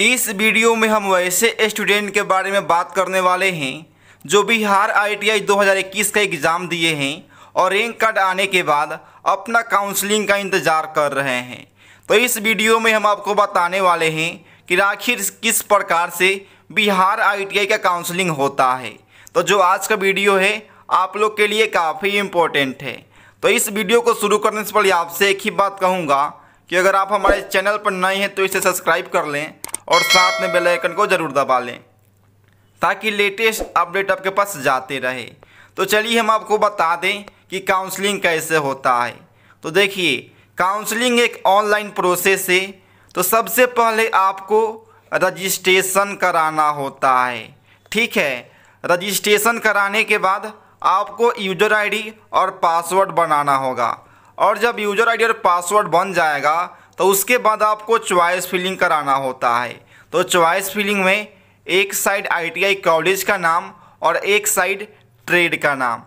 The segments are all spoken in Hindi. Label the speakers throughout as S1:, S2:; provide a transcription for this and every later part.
S1: इस वीडियो में हम वैसे स्टूडेंट के बारे में बात करने वाले हैं जो बिहार आईटीआई 2021 का एग्ज़ाम दिए हैं और रैंक कार्ड आने के बाद अपना काउंसलिंग का इंतज़ार कर रहे हैं तो इस वीडियो में हम आपको बताने वाले हैं कि आखिर किस प्रकार से बिहार आईटीआई का काउंसलिंग होता है तो जो आज का वीडियो है आप लोग के लिए काफ़ी इम्पोर्टेंट है तो इस वीडियो को शुरू करने से पहले आपसे एक ही बात कहूँगा कि अगर आप हमारे चैनल पर नए हैं तो इसे सब्सक्राइब कर लें और साथ में बेल आइकन को ज़रूर दबा लें ताकि लेटेस्ट अपडेट आपके पास जाते रहे तो चलिए हम आपको बता दें कि काउंसलिंग कैसे होता है तो देखिए काउंसलिंग एक ऑनलाइन प्रोसेस है तो सबसे पहले आपको रजिस्ट्रेशन कराना होता है ठीक है रजिस्ट्रेशन कराने के बाद आपको यूजर आईडी और पासवर्ड बनाना होगा और जब यूजर आईडी और पासवर्ड बन जाएगा तो उसके बाद आपको च्वाइस फिलिंग कराना होता है तो च्वाइस फिलिंग में एक साइड आईटीआई कॉलेज का नाम और एक साइड ट्रेड का नाम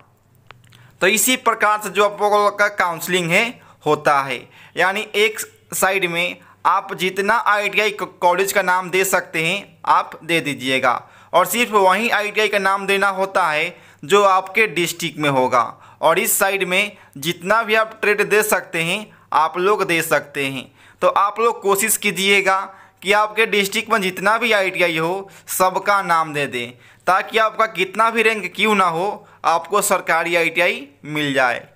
S1: तो इसी प्रकार से जो आप लोगों का काउंसलिंग है होता है यानी एक साइड में आप जितना आईटीआई कॉलेज का नाम दे सकते हैं आप दे दीजिएगा और सिर्फ वहीं आईटीआई का नाम देना होता है जो आपके डिस्ट्रिक्ट में होगा और इस साइड में जितना भी आप ट्रेड दे सकते हैं आप लोग दे सकते हैं तो आप लोग कोशिश कीजिएगा कि आपके डिस्ट्रिक्ट में जितना भी आई हो सबका नाम दे दें ताकि आपका कितना भी रैंक क्यों ना हो आपको सरकारी आई मिल जाए